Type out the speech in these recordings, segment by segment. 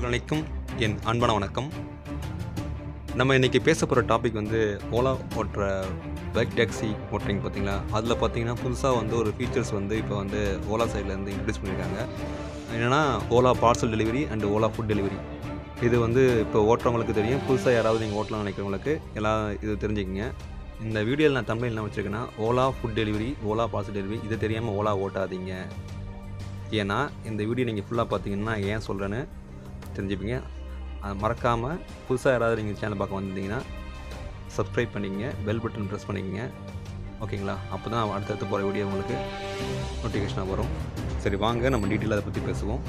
உறவுகள் அனைக்கும் என் அன்பான வணக்கம் நம்ம இன்றைக்கி பேச போகிற டாபிக் வந்து ஓலா ஓட்டுற பைக் டேக்ஸி ஓட்டுறீங்க பார்த்தீங்களா அதில் பார்த்தீங்கன்னா புதுசாக வந்து ஒரு ஃபீச்சர்ஸ் வந்து இப்போ வந்து ஓலா சைட்லேருந்து இன்ட்ரடியூஸ் பண்ணியிருக்காங்க என்னென்னா Ola parcel delivery and Ola food delivery இது வந்து இப்போ ஓட்டுறவங்களுக்கு தெரியும் புதுசாக யாராவது நீங்கள் ஓட்டலாம் நினைக்கிறவங்களுக்கு எல்லாம் இது தெரிஞ்சுக்கிங்க இந்த வீடியோவில் நான் தமிழ் என்ன வச்சுருக்கேன்னா Ola food delivery Ola parcel delivery இது தெரியாமல் ஓலா ஓட்டாதீங்க ஏன்னா இந்த வீடியோ நீங்கள் ஃபுல்லாக பார்த்தீங்கன்னா ஏன் சொல்கிறேன்னு தெரிஞ்சுப்பீங்க அது மறக்காமல் புதுசாக யாராவது நீங்கள் சேனல் பார்க்க வந்திருந்தீங்கன்னா சப்ஸ்கிரைப் பண்ணிக்கங்க பெல் பட்டன் ப்ரெஸ் பண்ணிக்கோங்க ஓகேங்களா அப்போ தான் அடுத்தடுத்து போகிற வீடியோ உங்களுக்கு நோட்டிஃபிகேஷனாக வரும் சரி வாங்க நம்ம டீட்டெயில் அதை பற்றி பேசுவோம்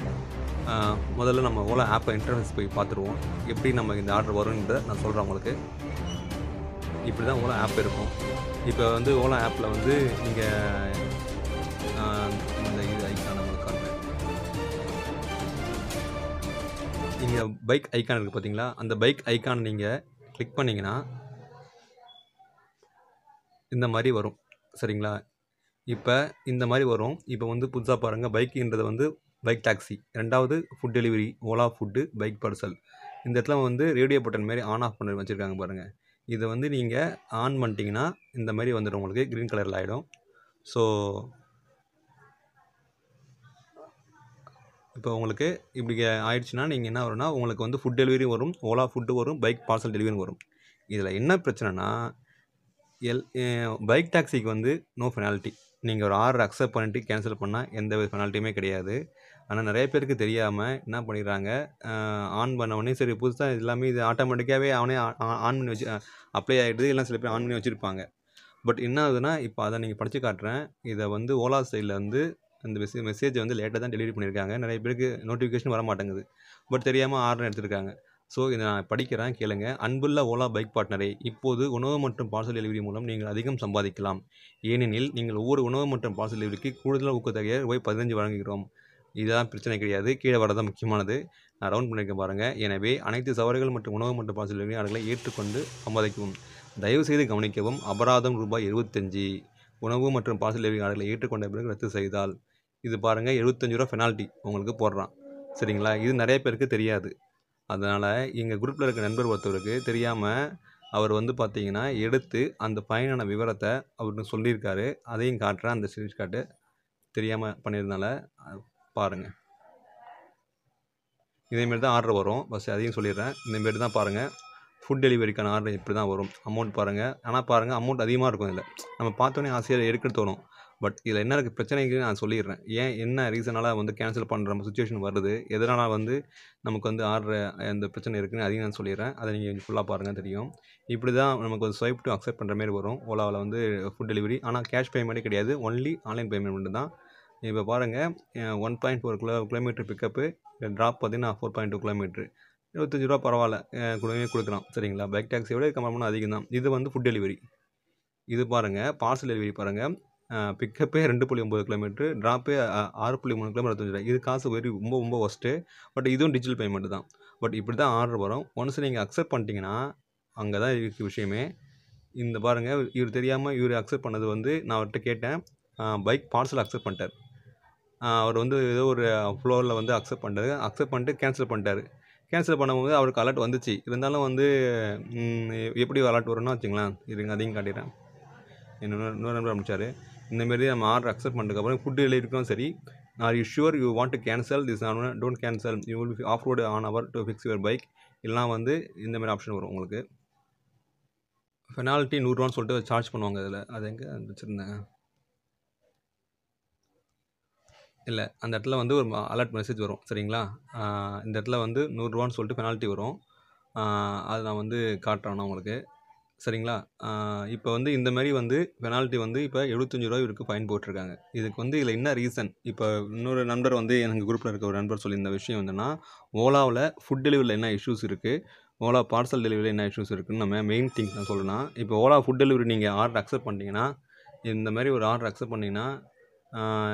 முதல்ல நம்ம ஓலா ஆப்பை இன்டர்ஃபேஸ் போய் பார்த்துருவோம் எப்படி நம்ம இந்த ஆர்டர் வரும்ன்றத நான் சொல்கிறேன் உங்களுக்கு இப்படி தான் ஓலா ஆப் இருக்கும் இப்போ வந்து ஓலா ஆப்பில் வந்து நீங்கள் பைக் ஐக்கான் இருக்குது பார்த்தீங்களா அந்த பைக் ஐக்கான் நீங்கள் கிளிக் பண்ணிங்கன்னா இந்த மாதிரி வரும் சரிங்களா இப்போ இந்த மாதிரி வரும் இப்போ வந்து புதுசாக பாருங்கள் பைக்குன்றது வந்து பைக் டாக்ஸி ரெண்டாவது food delivery Ola food bike parcel இந்த இடத்துல வந்து ரேடியோ பட்டன் மாதிரி ஆன் ஆஃப் பண்ணி வச்சுருக்காங்க பாருங்கள் இதை வந்து நீங்கள் ஆன் பண்ணிட்டீங்கன்னா இந்த மாதிரி வந்துடும் உங்களுக்கு க்ரீன் கலரில் ஆகிடும் ஸோ இப்போ உங்களுக்கு இப்படி ஆயிடுச்சுன்னா நீங்கள் என்ன வரும்னா உங்களுக்கு வந்து ஃபுட் டெலிவரி வரும் ஓலா ஃபுட்டு வரும் பைக் பார்சல் டெலிவரி வரும் இதில் என்ன பிரச்சனைனா எல் பைக் டாக்ஸிக்கு வந்து நோ ஃபெனால்ட்டி நீங்கள் ஒரு ஆர்டர் அக்செப்ட் பண்ணிட்டு கேன்சல் பண்ணால் எந்த வித பெனால்ட்டியுமே கிடையாது ஆனால் நிறைய பேருக்கு தெரியாமல் என்ன பண்ணிடுறாங்க ஆன் பண்ணவொடனே சரி புதுசாக எல்லாமே இது ஆட்டோமேட்டிக்காகவே அவனே ஆன் பண்ணி வச்சு அப்ளை ஆகிடுது எல்லாம் சில பேர் ஆன் பண்ணி வச்சுருப்பாங்க பட் என்ன ஆகுதுன்னா இப்போ அதை நீங்கள் படித்து காட்டுறேன் இதை வந்து ஓலா சைடில் வந்து அந்த மெசேஜ் மெசேஜை வந்து லேட்டாக தான் டெலிவரி பண்ணியிருக்காங்க நிறைய பேருக்கு நோட்டிஃபிகேஷன் வர மாட்டேங்குது பட் தெரியாமல் ஆர்டர் எடுத்திருக்காங்க ஸோ இதை நான் படிக்கிறேன் கேளுங்க அன்புள்ள ஓலா பைக் பார்ட்னரை இப்போது உணவு மற்றும் பார்சல் டெலிவரி மூலம் நீங்கள் அதிகம் சம்பாதிக்கலாம் ஏனெனில் நீங்கள் ஒவ்வொரு உணவு மற்றும் பார்சல் டெலிவரிக்கு கூடுதலாக ஊக்கத்தொகையை ரூபாய் பதினஞ்சு வழங்குகிறோம் இதெல்லாம் பிரச்சனை கிடையாது கீழே வரதான் முக்கியமானது நான் ரவுண்ட் பண்ணியிருக்க பாருங்கள் எனவே அனைத்து சவாரிகள் மற்றும் உணவு மற்றும் பார்சல் டெலிவரி அவர்களை ஏற்றுக்கொண்டு சம்பாதிக்கவும் தயவுசெய்து கவனிக்கவும் அபராதம் ரூபாய் இருபத்தஞ்சி உணவு மற்றும் பார்சல் டெலிவரி ஆடுகளை ஏற்றுக்கொண்ட பிறகு ரத்து செய்தால் இது பாருங்கள் எழுபத்தஞ்சு ரூபா பெனால்ட்டி உங்களுக்கு போடுறான் சரிங்களா இது நிறைய பேருக்கு தெரியாது அதனால் எங்கள் குரூப்பில் இருக்க நண்பர் ஒருத்தவருக்கு தெரியாமல் அவர் வந்து பார்த்தீங்கன்னா எடுத்து அந்த பயனான விவரத்தை அவருக்கு சொல்லியிருக்காரு அதையும் காட்டுறேன் அந்த காட்டு தெரியாமல் பண்ணியிருந்தனால பாருங்கள் இதேமாரி தான் ஆர்டர் வரும் பஸ் அதையும் சொல்லிடுறேன் இந்தமாரி தான் பாருங்கள் ஃபுட் டெலிவரிக்கான ஆர்டர் இப்படி தான் வரும் அமௌண்ட் பாருங்கள் ஆனால் பாருங்கள் அமௌண்ட் அதிகமாக இருக்கும் இதில் நம்ம பார்த்தோன்னே ஆசையாக எடுக்கிறது தோணும் பட் இதில் என்ன இருக்குது பிரச்சனைக்கு நான் சொல்லிடுறேன் ஏன் என்ன ரீசனால் வந்து கேன்சல் பண்ணுற நம்ம சுச்சுவேஷன் வருது எதனால் வந்து நமக்கு வந்து ஆர்டர் அந்த பிரச்சனை இருக்குதுன்னு அதையும் நான் சொல்லிடுறேன் அதை நீங்கள் கொஞ்சம் ஃபுல்லாக பாருங்கள் தெரியும் இப்படி தான் நமக்கு வந்து ஸ்வைப் டு அக்செப்ட் பண்ணுற மாதிரி வரும் ஓலாவில் வந்து ஃபுட் டெலிவரி ஆனால் கேஷ் பேமெண்ட்டே கிடையாது ஒன்லி ஆன்லைன் பேமெண்ட் மட்டும் தான் இப்போ பாருங்கள் one point four kilo kilometre pickup drop பார்த்தீங்கன்னா ஃபோர் பாயிண்ட் டூ கிலோமீட்ரு இருபத்தஞ்சி ரூபா பரவாயில்ல கொடுமையே கொடுக்கலாம் சரிங்களா பைக் டேக்ஸியை விட கம்மியான அதிகம் தான் இது வந்து ஃபுட் டெலிவரி இது பாருங்கள் பார்சல் டெலிவரி பாருங்கள் பிக்கப்பே ரெண்டு புள்ளி ஒம்பது கிலோமீட்ரு ட்ராப்பே ஆறு புள்ளி மூணு கிலோமீட்டர் அறுபத்தஞ்சு இது காசு வெரி ரொம்ப ரொம்ப ஒஸ்ட்டு பட் இதுவும் டிஜிட்டல் பேமெண்ட் தான் பட் இப்படி தான் ஆர்டர் வரும் ஒன்ஸ் நீங்கள் அக்செப்ட் பண்ணிட்டீங்கன்னா அங்கே தான் இருக்குது விஷயமே இந்த பாருங்கள் இவர் தெரியாமல் இவர் அக்செப்ட் பண்ணது வந்து நான் அவர்கிட்ட கேட்டேன் பைக் பார்சல் அக்செப்ட் பண்ணிட்டார் அவர் வந்து ஏதோ ஒரு ஃப்ளோரில் வந்து அக்செப்ட் பண்ணுறது அக்செப்ட் பண்ணிட்டு கேன்சல் பண்ணிட்டார் கேன்சல் பண்ணும்போது அவருக்கு அலர்ட் வந்துச்சு இருந்தாலும் வந்து எப்படி அலர்ட் வரும்னா வச்சுங்களேன் இருங்க அதையும் காட்டிடுறேன் இன்னொரு இன்னொரு நம்பர் அனுப்பிச்சாரு இந்தமாரி நம்ம ஆர்டர் அக்செப்ட் பண்ணதுக்கப்புறம் ஃபுட் இருக்கும் சரி are you sure you want to cancel this on don't cancel you will off road on hour to fix your bike எல்லாம் வந்து இந்தமாரி ஆப்ஷன் வரும் உங்களுக்கு பெனால்ட்டி நூறுரூவான்னு சொல்லிட்டு சார்ஜ் பண்ணுவாங்க அதில் அது எங்கே வச்சுருந்தேன் இல்லை அந்த இடத்துல வந்து ஒரு அலர்ட் மெசேஜ் வரும் சரிங்களா இந்த இடத்துல வந்து நூறுரூவான்னு சொல்லிட்டு பெனால்ட்டி வரும் அது நான் வந்து காட்டுறேன்னா உங்களுக்கு சரிங்களா இப்போ வந்து இந்த மாதிரி வந்து பெனால்ட்டி வந்து இப்போ எழுபத்தஞ்சு ரூபா இவருக்கு ஃபைன் போட்டிருக்காங்க இதுக்கு வந்து இதில் என்ன ரீசன் இப்போ இன்னொரு நண்பர் வந்து எனக்கு குரூப்பில் இருக்க ஒரு நண்பர் சொல்லியிருந்த விஷயம் என்னென்னா ஓலாவில் ஃபுட் டெலிவரியில் என்ன இஷ்யூஸ் இருக்குது ஓலா பார்சல் டெலிவரியில் என்ன இஷ்யூஸ் இருக்குதுன்னு நம்ம மெயின் திங் நான் சொல்லணும் இப்போ ஓலா ஃபுட் டெலிவரி நீங்கள் ஆர்டர் அக்செப்ட் பண்ணிங்கன்னா இந்த மாதிரி ஒரு ஆர்டர் அக்செப்ட் பண்ணிங்கன்னா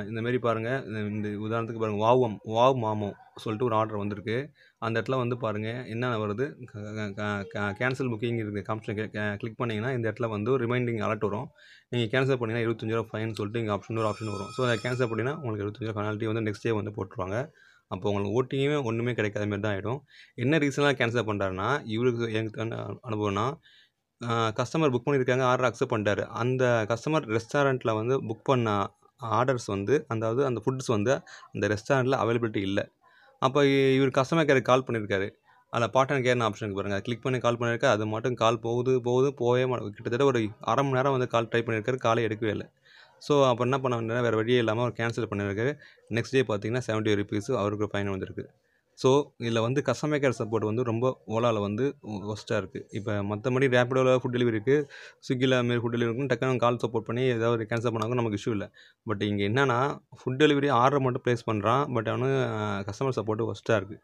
இந்த மாரி பாருங்கள் இந்த உதாரணத்துக்கு பாருங்கள் வாவம் வாவ் மாமோ சொல்லிட்டு ஒரு ஆர்டர் வந்திருக்கு அந்த இடத்துல வந்து பாருங்கள் என்னென்ன வருது கேன்சல் புக்கிங் இருக்குது காம்ஷன் கிளிக் பண்ணிங்கன்னா இந்த இடத்துல வந்து ஒரு ரிமைண்டிங் அலர்ட் வரும் நீங்கள் கேன்சல் பண்ணிங்கன்னா இருபத்தஞ்சிரூவா ஃபைன் சொல்லிட்டு இங்கே ஆப்ஷன் ஒரு ஆப்ஷன் வரும் ஸோ அதை கேன்சல் பண்ணிங்கன்னா உங்களுக்கு இருபத்தஞ்சிரூவா பெனால்ட்டி வந்து நெக்ஸ்ட் டே வந்து போட்டுருவாங்க அப்போ உங்களுக்கு ஓட்டிங்குமே ஒன்றுமே கிடைக்காத மாதிரி தான் ஆகிடும் என்ன ரீசனாக கேன்சல் பண்ணுறாருன்னா இவருக்கு எங்களுக்கு அனுபவம்னா கஸ்டமர் புக் பண்ணியிருக்காங்க ஆர்டர் அக்செப்ட் பண்ணிட்டாரு அந்த கஸ்டமர் ரெஸ்டாரண்ட்டில் வந்து புக் பண்ண ஆர்டர்ஸ் வந்து அதாவது அந்த ஃபுட்ஸ் வந்து அந்த ரெஸ்டாரண்ட்டில் அவைலபிலிட்டி இல்லை அப்போ இவர் கஸ்டமர் கேருக்கு கால் பண்ணியிருக்காரு அதில் பார்ட் அண்ட் கேர்னு ஆப்ஷனுக்கு பாருங்கள் கிளிக் பண்ணி கால் பண்ணியிருக்காரு அது மட்டும் கால் போகுது போகுது போவே கிட்டத்தட்ட ஒரு அரை மணி நேரம் வந்து கால் ட்ரை பண்ணியிருக்காரு காலை எடுக்கவே இல்லை ஸோ அப்போ என்ன பண்ண வேறு வழியே இல்லாமல் அவர் கேன்சல் பண்ணியிருக்காரு நெக்ஸ்ட் டே பார்த்தீங்கன்னா செவன்ட்டி ருபீஸ் அவருக்கு ஃபைன் வந்திருக்கு ஸோ இதில் வந்து கஸ்டமர் கேர் சப்போர்ட் வந்து ரொம்ப ஓலாவில் வந்து ஒஸ்ட்டாக இருக்குது இப்போ மற்றபடி ரேப்பிடோவில் ஃபுட் டெலிவரி இருக்குது ஸ்விக்கியில் மாரி ஃபுட் டெலிவரி இருக்குன்னு டக்குனு கால் சப்போர்ட் பண்ணி ஏதாவது கேன்சல் பண்ணாங்க நமக்கு இஷ்யூ இல்லை பட் இங்கே என்னென்னா ஃபுட் டெலிவரி ஆர்டர் மட்டும் ப்ளேஸ் பண்ணுறான் பட் அவனு கஸ்டமர் சப்போர்ட்டு ஒஸ்ட்டாக இருக்குது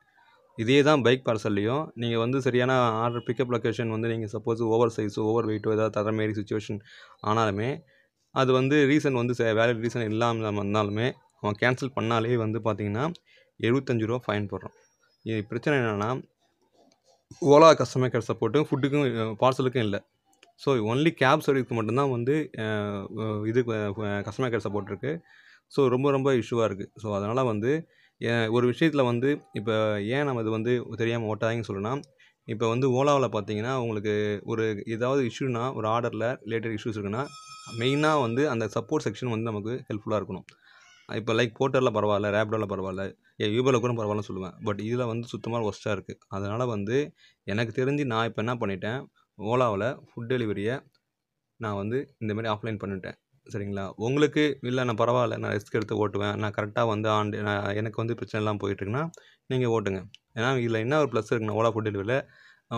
இதே தான் பைக் பார்சல்லையும் நீங்கள் வந்து சரியான ஆர்டர் பிக்கப் லொக்கேஷன் வந்து நீங்கள் சப்போஸ் ஓவர் சைஸோ ஓவர் வெயிட்டோ ஏதாவது தர மாரி சுச்சுவேஷன் ஆனாலுமே அது வந்து ரீசன் வந்து வேலிட் ரீசன் இல்லாமல் இருந்தாலுமே அவன் கேன்சல் பண்ணாலே வந்து பார்த்திங்கன்னா எழுபத்தஞ்சு ரூபா ஃபைன் போடுறோம் பிரச்சனை என்னென்னா ஓலா கஸ்டமர் கேர் சப்போர்ட்டும் ஃபுட்டுக்கும் பார்சலுக்கும் இல்லை ஸோ ஒன்லி கேப் சர்வீஸ்க்கு மட்டும்தான் வந்து இது கஸ்டமர் கேர் சப்போர்ட் இருக்குது ஸோ ரொம்ப ரொம்ப இஷ்யூவாக இருக்குது ஸோ அதனால் வந்து ஒரு விஷயத்தில் வந்து இப்போ ஏன் நம்ம இது வந்து தெரியாமல் ஓட்டாதீங்கன்னு சொல்லணும்னா இப்போ வந்து ஓலாவில் பார்த்தீங்கன்னா உங்களுக்கு ஒரு ஏதாவது இஷ்யூனா ஒரு ஆர்டரில் ரிலேட்டட் இஷ்யூஸ் இருக்குன்னா மெயினாக வந்து அந்த சப்போர்ட் செக்ஷன் வந்து நமக்கு ஹெல்ப்ஃபுல்லாக இருக்கணும் இப்போ லைக் போட்டரில் பரவாயில்ல ரேப்டோவில் பரவாயில்ல ஏ யூபரில் கூட பரவாயில்ல சொல்லுவேன் பட் இதில் வந்து சுத்தமாக ஒஸ்ட்டாக இருக்குது அதனால் வந்து எனக்கு தெரிஞ்சு நான் இப்போ என்ன பண்ணிட்டேன் ஓலாவில் ஃபுட் டெலிவரியை நான் வந்து இந்தமாரி ஆஃப்லைன் பண்ணிட்டேன் சரிங்களா உங்களுக்கு இல்லை நான் பரவாயில்ல நான் ரிஸ்க் எடுத்து ஓட்டுவேன் நான் கரெக்டாக வந்து ஆண்டு நான் எனக்கு வந்து பிரச்சனைலாம் போயிட்டுருக்குன்னா நீங்கள் ஓட்டுங்க ஏன்னா இதில் என்ன ஒரு ப்ளஸ் இருக்குன்னா ஓலா ஃபுட் டெலிவரியில்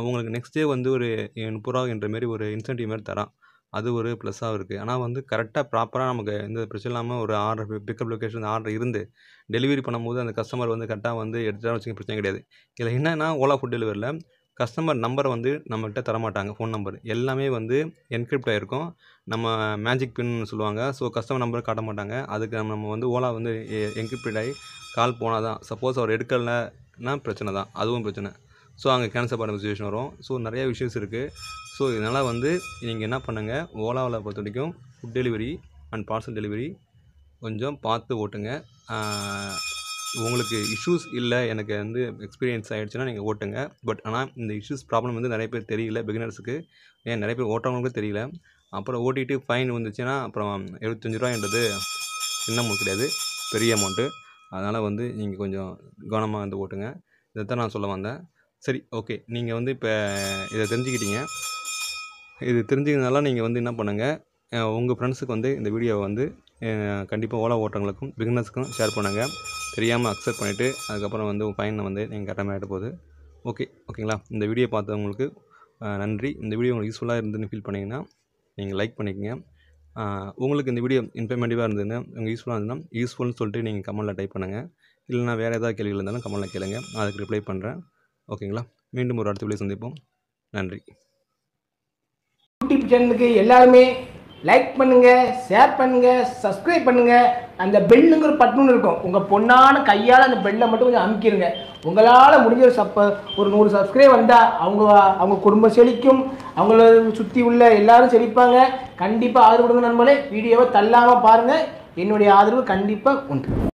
உங்களுக்கு நெக்ஸ்ட் டே வந்து ஒரு முப்பது என்ற மாரி ஒரு இன்சென்டிவ் மாதிரி தரான் அது ஒரு ப்ளஸ்ஸாகவும் இருக்குது ஆனால் வந்து கரெக்டாக ப்ராப்பராக நமக்கு எந்த பிரச்சனை இல்லாமல் ஒரு ஆர்டர் பிக்கப் லொக்கேஷன் ஆர்டர் இருந்து டெலிவரி பண்ணும்போது அந்த கஸ்டமர் வந்து கரெக்டாக வந்து எடுத்துட்டா வச்சுக்க பிரச்சனை கிடையாது இதில் என்னென்னா ஓலா ஃபுட் டெலிவரியில் கஸ்டமர் நம்பரை வந்து நம்மகிட்ட தரமாட்டாங்க ஃபோன் நம்பர் எல்லாமே வந்து என்கிரிப்ட் ஆகிருக்கும் நம்ம மேஜிக் பின்னு சொல்லுவாங்க ஸோ கஸ்டமர் நம்பர் காட்ட மாட்டாங்க அதுக்கு நம்ம வந்து ஓலா வந்து என்கிரிப்டட் ஆகி கால் போனால் தான் சப்போஸ் அவர் எடுக்கலைன்னா பிரச்சனை தான் அதுவும் பிரச்சனை ஸோ அங்கே கேன்சல் பண்ண சுச்சுவேஷன் வரும் ஸோ நிறையா விஷயஸ் இருக்குது ஸோ இதனால் வந்து நீங்கள் என்ன பண்ணுங்கள் ஓலாவில் பொறுத்த வரைக்கும் food delivery and parcel delivery கொஞ்சம் பார்த்து ஓட்டுங்க உங்களுக்கு இஷ்யூஸ் இல்லை எனக்கு வந்து எக்ஸ்பீரியன்ஸ் ஆகிடுச்சுன்னா நீங்கள் ஓட்டுங்க பட் ஆனால் இந்த இஷ்யூஸ் ப்ராப்ளம் வந்து நிறைய பேர் தெரியல பிகினர்ஸுக்கு ஏன் நிறைய பேர் ஓட்டவங்களுக்கும் தெரியல அப்புறம் ஓட்டிட்டு ஃபைன் வந்துச்சுன்னா அப்புறம் எழுபத்தஞ்சு ரூபான்றது சின்ன அமௌண்ட் கிடையாது பெரிய அமௌண்ட்டு அதனால் வந்து நீங்கள் கொஞ்சம் கவனமாக வந்து ஓட்டுங்க இதை தான் நான் சொல்ல வந்தேன் சரி ஓகே நீங்கள் வந்து இப்போ இதை தெரிஞ்சுக்கிட்டீங்க இது தெரிஞ்சுக்கிறதுனால நீங்கள் வந்து என்ன பண்ணுங்கள் உங்கள் ஃப்ரெண்ட்ஸுக்கு வந்து இந்த வீடியோவை வந்து கண்டிப்பாக ஓலா ஓட்டங்களுக்கும் பிகினர்ஸுக்கும் ஷேர் பண்ணுங்கள் தெரியாமல் அக்செப்ட் பண்ணிவிட்டு அதுக்கப்புறம் வந்து உங்கள் பையனை வந்து நீங்கள் கரெக்டாக மேட்ட போகுது ஓகே ஓகேங்களா இந்த வீடியோ பார்த்தவங்களுக்கு நன்றி இந்த வீடியோ உங்களுக்கு யூஸ்ஃபுல்லாக இருந்ததுன்னு ஃபீல் பண்ணிங்கன்னா நீங்கள் லைக் பண்ணிக்கோங்க உங்களுக்கு இந்த வீடியோ இன்ஃபர்மேட்டிவாக இருந்ததுன்னா உங்களுக்கு யூஸ்ஃபுல்லாக இருந்ததுன்னா யூஸ்ஃபுல்னு சொல்லிட்டு நீங்கள் கமெண்ட்டில் டைப் பண்ணுங்கள் இல்லைனா வேறு ஏதாவது கேள்விகள் இருந்தாலும் கமெண்ட்டில் கேளுங்க அதுக்கு ரிப்ளை பண்ணுறேன் ஓகேங்களா மீண்டும் ஒரு அடுத்த வீடியோ சந்திப்போம் நன்றி யூடியூப் சேனலுக்கு எல்லாருமே லைக் பண்ணுங்கள் ஷேர் பண்ணுங்கள் சப்ஸ்கிரைப் பண்ணுங்கள் அந்த பெல்லுங்கிற பட்டணும்னு இருக்கும் உங்கள் பொண்ணான கையால் அந்த பெல்லை மட்டும் கொஞ்சம் அமுக்கிடுங்க உங்களால் முடிஞ்ச ஒரு சப்ப ஒரு நூறு சப்ஸ்கிரைப் வந்தால் அவங்க அவங்க குடும்பம் செழிக்கும் அவங்கள சுற்றி உள்ள எல்லாரும் செழிப்பாங்க கண்டிப்பாக ஆதரவு கொடுங்க நண்பர்களே வீடியோவை தள்ளாமல் பாருங்கள் என்னுடைய ஆதரவு கண்டிப்பாக உண்டு